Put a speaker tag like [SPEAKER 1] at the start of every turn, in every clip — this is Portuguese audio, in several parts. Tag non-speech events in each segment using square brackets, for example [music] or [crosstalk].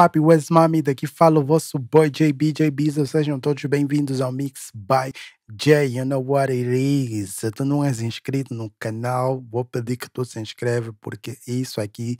[SPEAKER 1] Papi Wes Mami, daqui fala o vosso boy JB, JB, sejam todos bem-vindos ao Mix by J, you know what it is. Se tu não és inscrito no canal, vou pedir que tu se inscreve, porque isso aqui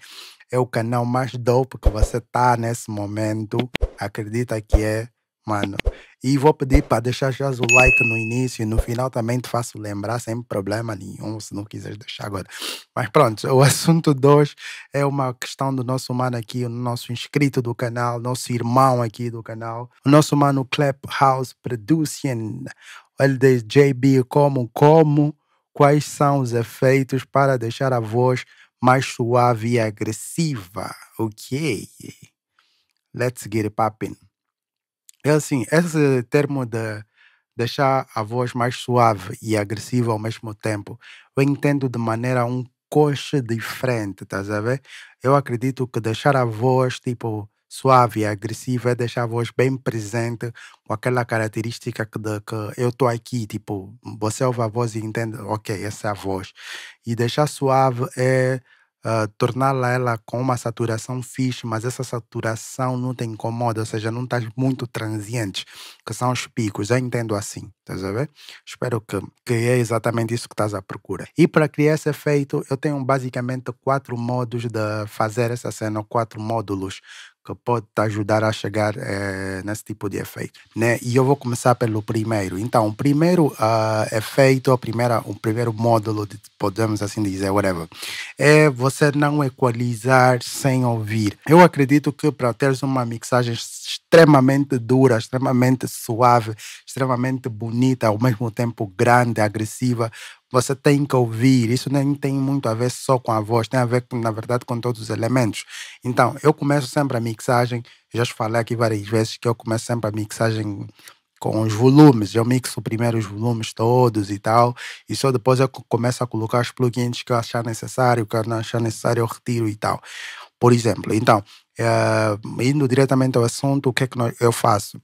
[SPEAKER 1] é o canal mais dope que você tá nesse momento. Acredita que é mano. E vou pedir para deixar já o like no início e no final também te faço lembrar sem problema nenhum, se não quiseres deixar agora. Mas pronto, o [laughs] assunto 2 é uma questão do nosso mano aqui, o nosso inscrito do canal, nosso irmão aqui do canal, o nosso mano Clap House Production. ele diz JB como, como, quais são os efeitos para deixar a voz mais suave e agressiva. Ok, let's get it poppin'. É assim, esse termo de deixar a voz mais suave e agressiva ao mesmo tempo, eu entendo de maneira um coche diferente, estás a ver? Eu acredito que deixar a voz, tipo, suave e agressiva é deixar a voz bem presente com aquela característica que, de, que eu estou aqui, tipo, você ouve a voz e entende, ok, essa é a voz. E deixar suave é uh, torná-la ela com uma saturação fixe, mas essa saturação não te incomoda, ou seja, não estás muito transiente, que são os picos. Eu entendo assim, estás a ver? Espero que, que é exatamente isso que estás à procura. E para criar esse efeito, eu tenho basicamente quatro modos de fazer essa cena, quatro módulos que pode te ajudar a chegar eh, nesse tipo de efeito. Né? E eu vou começar pelo primeiro. Então, o primeiro uh, efeito, a primeira, o primeiro módulo, de, podemos assim dizer, whatever, é você não equalizar sem ouvir. Eu acredito que para teres uma mixagem extremamente dura, extremamente suave, extremamente bonita, ao mesmo tempo grande, agressiva, você tem que ouvir. Isso nem tem muito a ver só com a voz, tem a ver, na verdade, com todos os elementos. Então, eu começo sempre a mixagem. Já te falei aqui várias vezes que eu começo sempre a mixagem com os volumes. Eu mixo primeiro os volumes todos e tal. E só depois eu começo a colocar os plugins que eu achar necessário, que eu não achar necessário, eu retiro e tal. Por exemplo, então, uh, indo diretamente ao assunto, o que é que eu faço?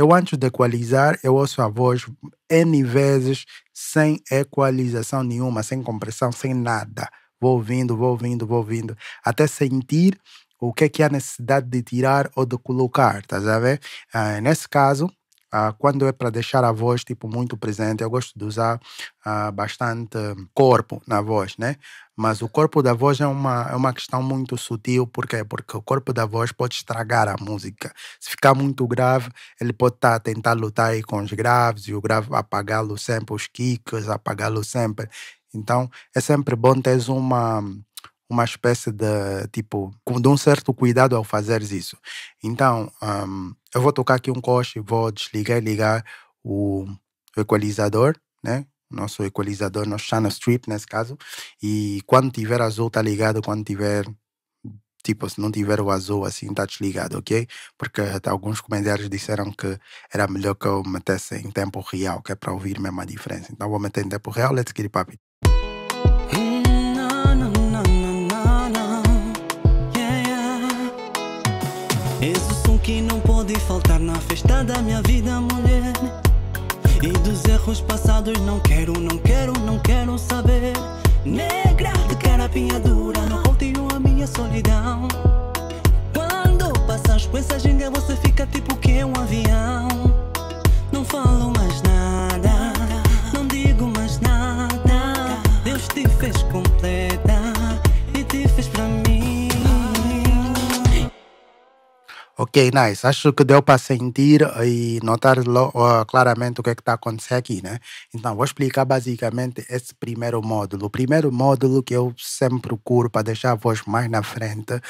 [SPEAKER 1] Eu, antes de equalizar, eu ouço a voz N vezes sem equalização nenhuma, sem compressão, sem nada. Vou ouvindo, vou ouvindo, vou ouvindo. Até sentir o que é que há necessidade de tirar ou de colocar, tá a ver? Ah, nesse caso, ah, quando é para deixar a voz tipo muito presente, eu gosto de usar ah, bastante corpo na voz, né? Mas o corpo da voz é uma, é uma questão muito sutil. Por quê? Porque o corpo da voz pode estragar a música. Se ficar muito grave, ele pode estar tá, tentar lutar aí com os graves e o grave apagá-lo sempre, os kicks, apagá-lo sempre. Então, é sempre bom ter uma uma espécie de tipo de um certo cuidado ao fazeres isso então um, eu vou tocar aqui um coche vou desligar e ligar o equalizador né nosso equalizador, nosso channel strip nesse caso, e quando tiver azul tá ligado, quando tiver tipo, se não tiver o azul assim, tá desligado, ok? Porque até alguns comentários disseram que era melhor que eu metesse em tempo real, que é para ouvir mesmo a diferença. Então vou meter em tempo real, let's get it papi.
[SPEAKER 2] som que não pode faltar na festa da minha vida, mulher. E dos erros passados não quero, não quero, não quero saber Negra de cara dura, não odeio a minha solidão Quando passas por essa ginga você fica tipo que um avião Não falo mais nada
[SPEAKER 1] Ok, nice. Acho que deu para sentir e notar uh, claramente o que é que está acontecendo aqui, né? Então, vou explicar basicamente esse primeiro módulo. O primeiro módulo que eu sempre procuro para deixar a voz mais na frente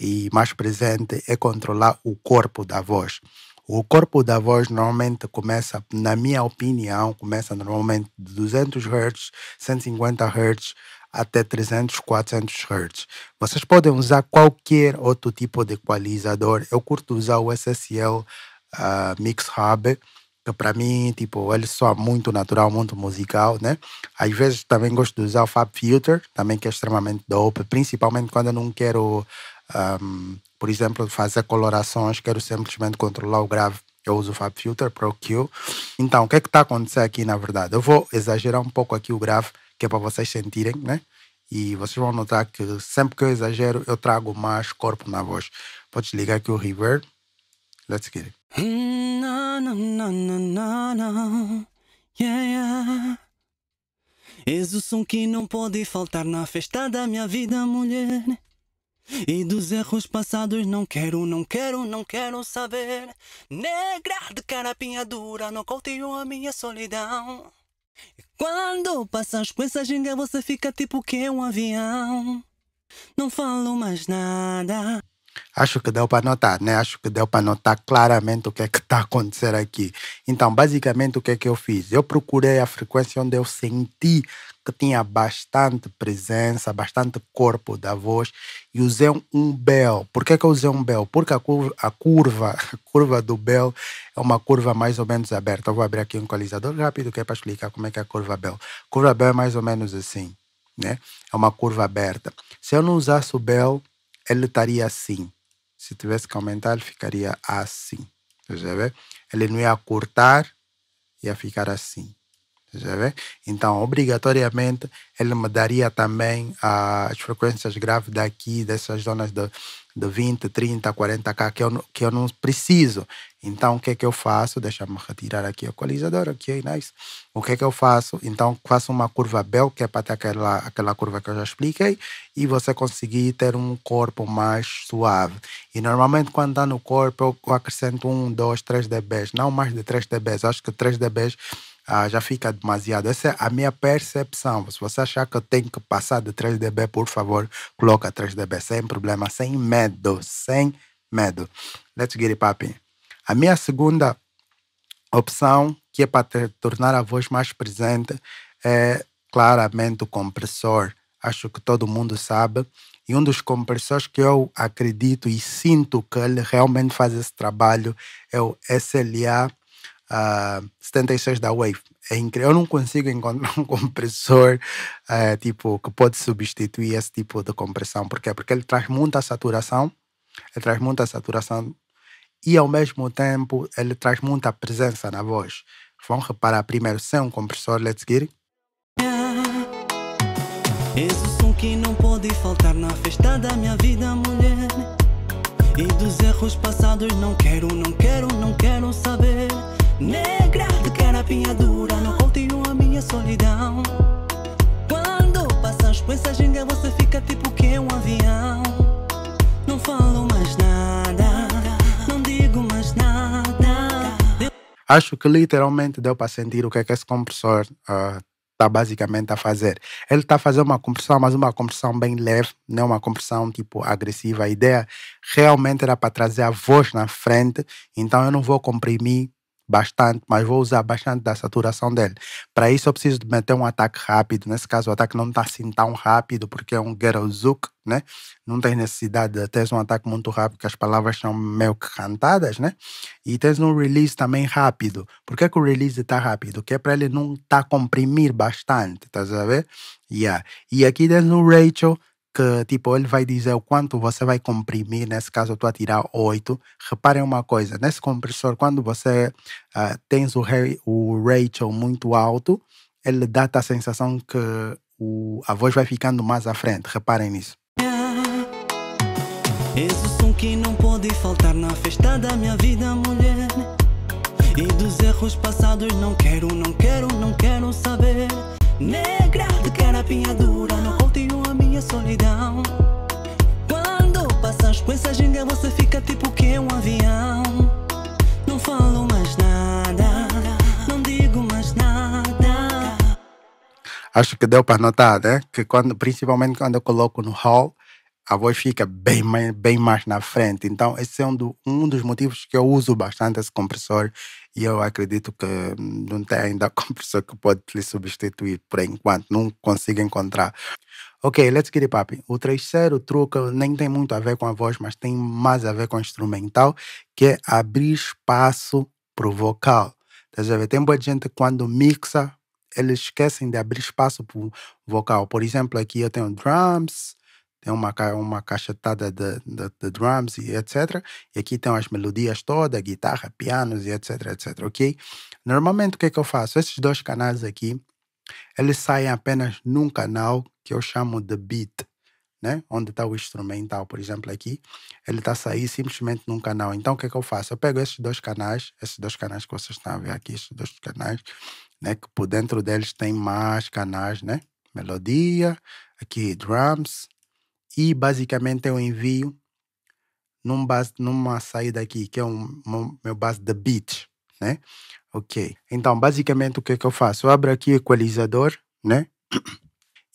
[SPEAKER 1] e mais presente é controlar o corpo da voz. O corpo da voz normalmente começa, na minha opinião, começa normalmente de 200 Hz, 150 Hz até 300, 400 Hz. Vocês podem usar qualquer outro tipo de equalizador. Eu curto usar o SSL uh, ah, Mix Hub, que para mim, tipo, ele soa muito natural, muito musical, né? Às vezes também gosto de usar o Fab Filter, também que é extremamente dope, principalmente quando eu não quero, um, ah, por exemplo, fazer colorações, quero simplesmente controlar o grave eu uso o Fab Filter Pro Q. Então, o que é que está acontecendo aqui, na verdade? Eu vou exagerar um pouco aqui o grave que é para vocês sentirem, né? E vocês vão notar que sempre que eu exagero, eu trago mais corpo na voz. Pode ligar aqui o reverb. Let's get it.
[SPEAKER 2] Na, na, na, yeah, yeah. És o som que não pode faltar na festa da minha vida, mulher. E dos erros passados não quero, não quero, não quero saber. Negra de carapinha dura, não cultivo a minha solidão. Quando passas com essa ginga, você fica tipo que é um avião. Não falo mais nada.
[SPEAKER 1] Acho que deu para notar, né? Acho que deu para notar claramente o que é que está acontecendo aqui. Então, basicamente, o que é que eu fiz? Eu procurei a frequência onde eu senti que tinha bastante presença, bastante corpo da voz e usei um bell. Por que, que eu usei um bell? Porque a curva, a curva, [laughs] a curva do bell é uma curva mais ou menos aberta. Eu vou abrir aqui um equalizador rápido que é para explicar como é que é a curva Bell. Curva Bell é mais ou menos assim, né? É uma curva aberta. Se eu não usasse o Bell, ele estaria assim. Se tivesse que aumentar, ele ficaria assim. Já vê? Ele não ia cortar, ia ficar assim. Já vê? Então, obrigatoriamente, ele me daria também ah, as frequências graves daqui, dessas zonas do, de 20, 30, 40k que eu, que eu não preciso. Então, o que é que eu faço? Deixa-me retirar aqui o equalizador, aqui okay, nice. O que é que eu faço? Então, faço uma curva bel, que é para ter aquela, aquela curva que eu já expliquei, e você conseguir ter um corpo mais suave. E normalmente, quando dá tá no corpo, eu acrescento 1, 2, 3 dBs, não mais de 3 dBs, acho que 3 dBs ah, já fica demasiado. Essa é a minha percepção. Se você achar que eu tenho que passar de 3 dB, por favor, coloca 3 dB sem problema, sem medo, sem medo. Let's get it popping. A minha segunda opção, que é para tornar a voz mais presente, é claramente o compressor. Acho que todo mundo sabe. E um dos compressores que eu acredito e sinto que ele realmente faz esse trabalho é o SLA uh, 76 da Wave. É incrível. Eu não consigo encontrar [laughs] um compressor uh, tipo que pode substituir esse tipo de compressão. Por quê? Porque ele traz muita saturação, ele traz muita saturação e ao mesmo tempo ele traz muita presença na voz. Vão reparar primeiro sem um compressor, let's get it.
[SPEAKER 2] Esse som que não pode faltar na festa da minha vida, mulher. E dos erros passados não quero, não quero, não quero saber. Negra de cara dura, não odeio a minha solidão. Quando passas por essa ginga, você fica tipo que é um avião. Não falo mais nada, não digo mais nada.
[SPEAKER 1] Acho que literalmente deu para sentir o que é que esse compressor uh, ah, está basicamente a fazer. Ele está a fazer uma compressão, mas uma compressão bem leve, não uma compressão tipo agressiva. A ideia realmente era para trazer a voz na frente, então eu não vou comprimir bastante, mas vou usar bastante da saturação dele. Para isso eu preciso de meter um ataque rápido. Nesse caso o ataque não está assim tão rápido porque é um Gerozuk, né? Não tens necessidade de ter um ataque muito rápido, que as palavras são meio que cantadas, né? E tens um release também rápido. Por que, que o release está rápido? Que é para ele não estar tá comprimir bastante, tá a ver? Yeah. E aqui tens um ratio que tipo ele vai dizer o quanto você vai comprimir, nesse caso eu estou a tirar 8. Reparem uma coisa, nesse compressor quando você uh, tens o, o ratio muito alto, ele dá-te a sensação que o, a voz vai ficando mais à frente, reparem nisso.
[SPEAKER 2] Esse som que não pode faltar na festa da minha vida, mulher. E dos erros passados não quero, não quero, não quero saber. Negra de cara pinha dura, não continua minha solidão. Quando passas com essa ginga, você fica tipo que um avião. Não falo mais nada,
[SPEAKER 1] não digo mais nada. Acho que deu para notar, né? Que quando, principalmente quando eu coloco no hall, a voz fica bem, bem mais na frente. Então, esse é um, do, um dos motivos que eu uso bastante esse compressor e eu acredito que hum, não tem ainda [laughs] compressor que pode lhe substituir por enquanto, não consigo encontrar. Ok, let's get it up. O terceiro truque nem tem muito a ver com a voz, mas tem mais a ver com o instrumental, que é abrir espaço para o vocal. Tá vendo? Tem muita gente quando mixa, eles esquecem de abrir espaço para o vocal. Por exemplo, aqui eu tenho drums, tem uma, uma cachetada de, de, de, drums e etc. E aqui tem as melodias todas, guitarra, pianos e etc, etc, ok? Normalmente o que é que eu faço? Esses dois canais aqui, eles saem apenas num canal que eu chamo de beat, né? onde está o instrumental, por exemplo, aqui. Ele está a sair simplesmente num canal. Então, o que é que eu faço? Eu pego esses dois canais, esses dois canais que vocês estão a ver aqui, esses dois canais, né? que por dentro deles tem mais canais, né? melodia, aqui drums, e basicamente eu envio num base, numa saída aqui, que é um, meu base de beat, né? Ok. Então, basicamente, o que é que eu faço? Eu abro aqui o equalizador, né?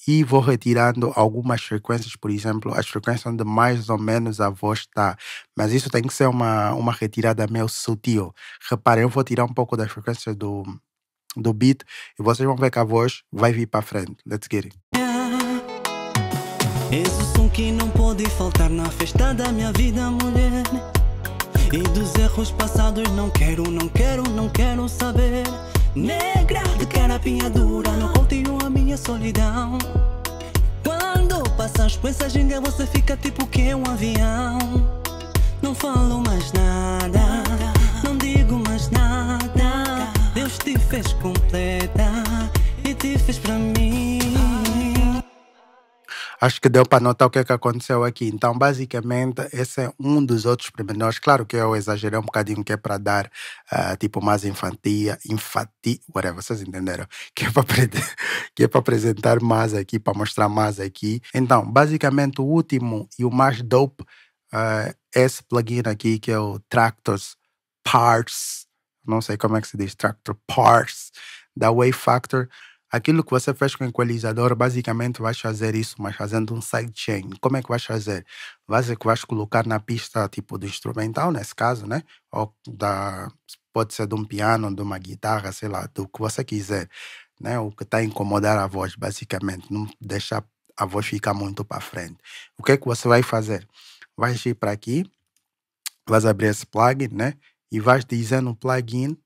[SPEAKER 1] E vou retirando algumas frequências, por exemplo, as frequências onde mais ou menos a voz está. Mas isso tem que ser uma, uma retirada meio sutil. Reparem, eu vou tirar um pouco das frequências do, do beat e vocês vão ver que a voz vai vir para frente. Let's get it.
[SPEAKER 2] Esse som que não pode faltar na festa da minha vida, mulher. E dos erros passados não quero, não quero, não quero saber Negra de carapinha dura, não continuo a minha solidão Quando passas por essa ginga você fica tipo que um avião Não falo mais nada, não digo mais nada Deus te fez completa e te fez pra mim
[SPEAKER 1] Acho que deu para notar o que, é que aconteceu aqui. Então, basicamente, esse é um dos outros pormenores. Claro que eu exagerei um bocadinho, que é para dar, uh, tipo, mais infantia, infantil whatever, vocês entenderam? [laughs] Que é para que é apresentar mais aqui, para mostrar mais aqui. Então, basicamente, o último e o mais dope uh, é esse plugin aqui, que é o Tractors Parts, não sei como é que se diz, Tractor Parts, da Wave Factor. Aquilo que você fez com o equalizador, basicamente vais fazer isso, mas fazendo um sidechain. Como é que vais fazer? Vais, vais colocar na pista tipo do instrumental, nesse caso, né? Ou da, pode ser de um piano, de uma guitarra, sei lá, do que você quiser. Né? O que está a incomodar a voz, basicamente. Não deixar a voz ficar muito para frente. O que é que você vai fazer? Vais ir para aqui, vais abrir esse plugin, né? E vais dizer no plugin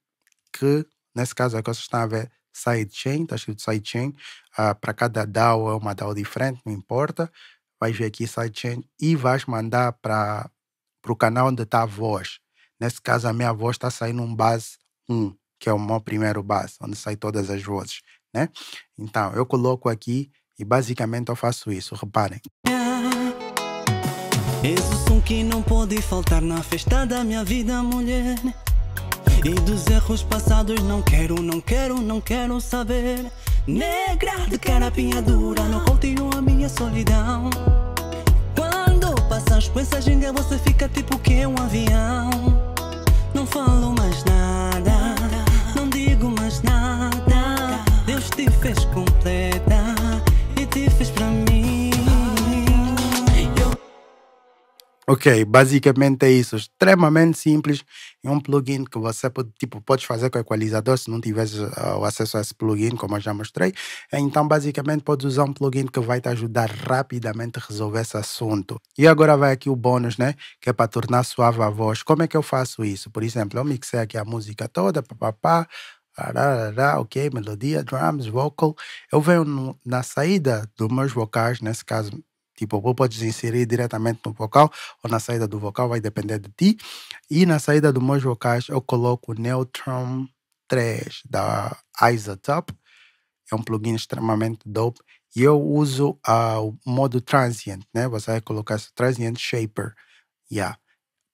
[SPEAKER 1] que, nesse caso é que vocês estão a ver, sidechain, está escrito sidechain, ah, para cada DAO é uma DAO diferente, não importa. Vai ver aqui sidechain e vais mandar para o canal onde está a voz. Nesse caso, a minha voz está saindo um base 1, que é o meu primeiro base, onde sai todas as vozes. Né? Então, eu coloco aqui e basicamente eu faço isso. Reparem.
[SPEAKER 2] És o som que não pode faltar na festa da minha vida, mulher. E dos erros passados não quero, não quero, não quero saber Negra de cara dura, não contio a minha solidão Quando passas com essa ginga você fica tipo que um avião Não falo mais nada, não digo mais nada Deus te fez completa e te fez
[SPEAKER 1] pra mim Ok, basicamente é isso. Extremamente simples. É um plugin que você pode, tipo, pode fazer com o equalizador se não tiver uh, ah, o acesso a esse plugin, como eu já mostrei. Então, basicamente, podes usar um plugin que vai te ajudar rapidamente a resolver esse assunto. E agora vai aqui o bônus, né? Que é para tornar suave a voz. Como é que eu faço isso? Por exemplo, eu mixei aqui a música toda, papapá ok, melodia, drums, vocal. Eu venho no, na saída dos meus vocais, nesse caso Tipo, ou podes inserir diretamente no vocal ou na saída do vocal, vai depender de ti. E na saída dos meus vocais eu coloco o Neutron 3 da Isotop. É um plugin extremamente dope. E eu uso uh, o modo transient, né? Você vai colocar esse transient shaper. Yeah.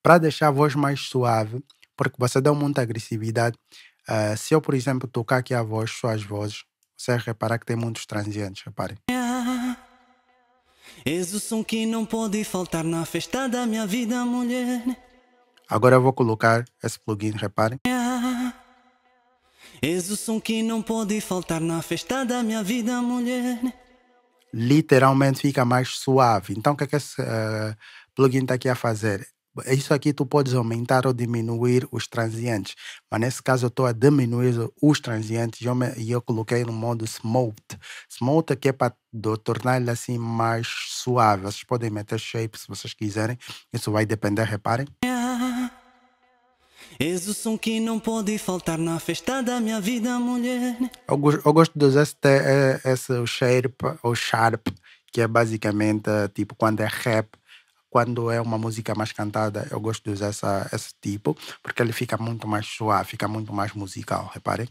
[SPEAKER 1] Para deixar a voz mais suave, porque você dá muita agressividade. Uh, se eu, por exemplo, tocar aqui a voz, suas vozes, você vai reparar que tem muitos transientes, reparem.
[SPEAKER 2] Yeah. É. És o som que não pode faltar na festa da minha vida, mulher. Agora eu vou colocar esse plugin, reparem. És o som que não pode faltar na festa da minha vida, mulher. Literalmente fica
[SPEAKER 1] mais suave. Então, o que é que esse uh, plugin está aqui a fazer? Isso aqui tu podes aumentar ou diminuir os transientes. Mas nesse caso eu estou a diminuir os transientes e eu, me, eu coloquei no modo smoked, smoked aqui é para tornar ele assim mais suave. Vocês podem meter shape se vocês quiserem. Isso vai depender, reparem.
[SPEAKER 2] És o som que não pode faltar na festa da minha vida, mulher.
[SPEAKER 1] Eu, gosto de usar esse, eh, esse shape, ou sharp, que é basicamente tipo quando é rap quando é uma música mais cantada, eu gosto de usar essa, esse tipo, porque ele fica muito mais suave, fica muito mais musical, reparem.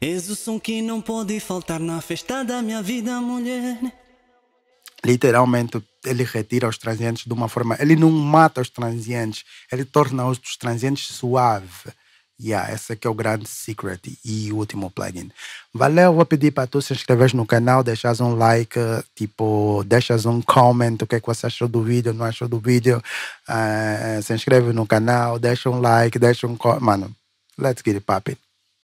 [SPEAKER 1] És o som que não pode faltar na festa
[SPEAKER 2] da minha vida, mulher.
[SPEAKER 1] Literalmente, ele retira os transientes de uma forma. Ele não mata os transientes, ele torna os transientes suave. Yeah, esse aqui é o grande secret e o último plugin. Valeu, vou pedir para tu se inscreveres no canal, deixas um like, tipo, deixas um comment, o que é que você achou do vídeo, não achou do vídeo. Uh, se inscreve no canal, deixa um like, deixa um... Mano, let's get it popping.